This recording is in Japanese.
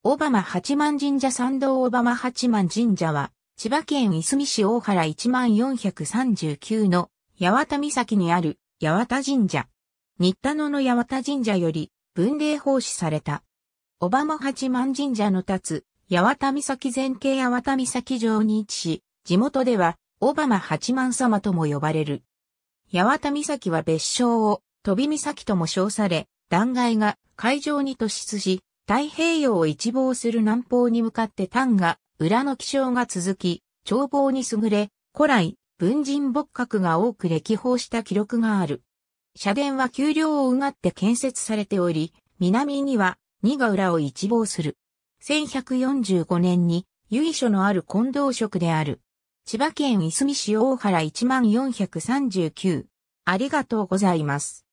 小浜八幡神社参道小浜八幡神社は、千葉県いすみ市大原1439の八幡岬にある八幡神社。新田野の八幡神社より文礼奉仕された。小浜八幡神社の立つ八幡岬前景八幡岬城に位置し、地元では小浜八幡様とも呼ばれる。八幡岬は別称を飛び岬とも称され、断崖が海上に突出し、太平洋を一望する南方に向かって丹が、裏の気象が続き、眺望に優れ、古来、文人牧閣が多く歴訪した記録がある。社殿は丘陵をうがって建設されており、南には、二が浦を一望する。1145年に、由緒のある近藤職である。千葉県いすみ市大原1万439。ありがとうございます。